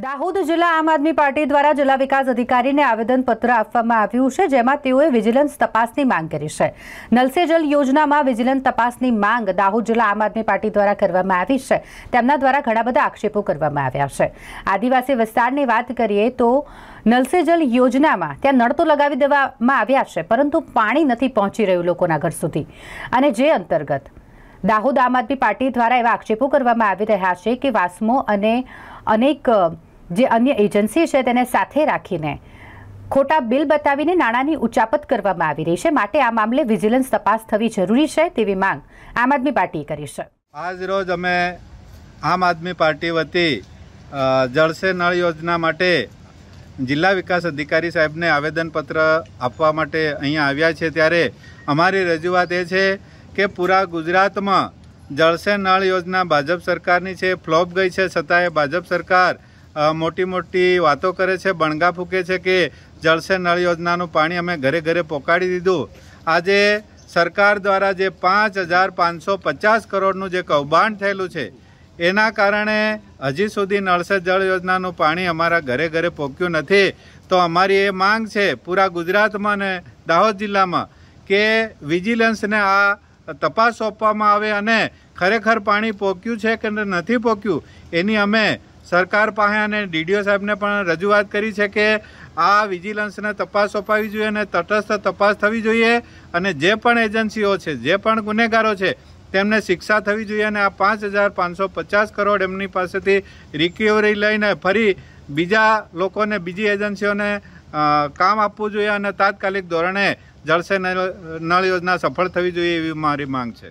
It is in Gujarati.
દાહોદ જિલ્લા આમ આદમી પાર્ટી દ્વારા જિલ્લા વિકાસ અધિકારીને આવેદનપત્ર આપવામાં આવ્યું છે જેમાં તેઓએ વિજિલન્સ તપાસની માંગ કરી છે નલસે જલ યોજનામાં વિજિલન્સ તપાસની માંગ દાહોદ જિલ્લા આમ આદમી પાર્ટી દ્વારા કરવામાં આવી છે તેમના દ્વારા ઘણા બધા આક્ષેપો કરવામાં આવ્યા છે આદિવાસી વિસ્તારની વાત કરીએ તો નલસે જલ યોજનામાં ત્યાં નળ તો લગાવી દેવામાં આવ્યા છે પરંતુ પાણી નથી પહોંચી રહ્યું લોકોના ઘર સુધી અને જે અંતર્ગત દાહોદ આમ આદમી પાર્ટી દ્વારા એવા આક્ષેપો કરવામાં આવી રહ્યા છે કે વાસ્મો અને અનેક જે અન્ય એજન્સી છે તેને સાથે રાખીને ખોટા બિલ બતાવીને નાણાંની ઉચાપત કરવામાં આવી રહી છે માટે આ મામલે વિજિલન્સ તપાસ થવી જરૂરી છે તેવી માંગ આમ આદમી પાર્ટીએ કરી છે આજ રોજ અમે આમ આદમી પાર્ટી વતી જળસે નળ યોજના માટે જિલ્લા વિકાસ અધિકારી સાહેબને આવેદનપત્ર આપવા માટે અહીંયા આવ્યા છે ત્યારે અમારી રજૂઆત એ છે કે પૂરા ગુજરાતમાં જળસે નળ યોજના ભાજપ સરકારની છે ફ્લોપ ગઈ છે છતાંય ભાજપ સરકાર મોટી મોટી વાતો કરે છે બણગા ફૂંકે છે કે જળસે નળ યોજનાનું પાણી અમે ઘરે ઘરે પોકાડી દીધું આજે સરકાર દ્વારા જે પાંચ હજાર પાંચસો પચાસ કરોડનું જે કૌભાંડ થયેલું છે એના કારણે હજી સુધી નળસે જળ યોજનાનું પાણી અમારા ઘરે ઘરે પહોંચ્યું નથી તો અમારી એ માંગ છે પૂરા ગુજરાતમાં ને દાહોદ જિલ્લામાં કે વિજિલન્સને આ તપાસ સોંપવામાં આવે અને ખરેખર પાણી પોક્યું છે કે નથી પોક્યું એની અમે સરકાર પાસે અને ડીડીઓ સાહેબને પણ રજૂઆત કરી છે કે આ વિજિલન્સને તપાસ સોંપાવી જોઈએ અને તટસ્થ તપાસ થવી જોઈએ અને જે પણ એજન્સીઓ છે જે પણ ગુનેગારો છે તેમને શિક્ષા થવી જોઈએ અને આ પાંચ હજાર પાંચસો પચાસ કરોડ એમની પાસેથી રિકવરી લઈને ફરી બીજા લોકોને બીજી એજન્સીઓને કામ આપવું જોઈએ અને તાત્કાલિક ધોરણે જળસે નળ યોજના સફળ થવી જોઈએ એવી મારી માંગ છે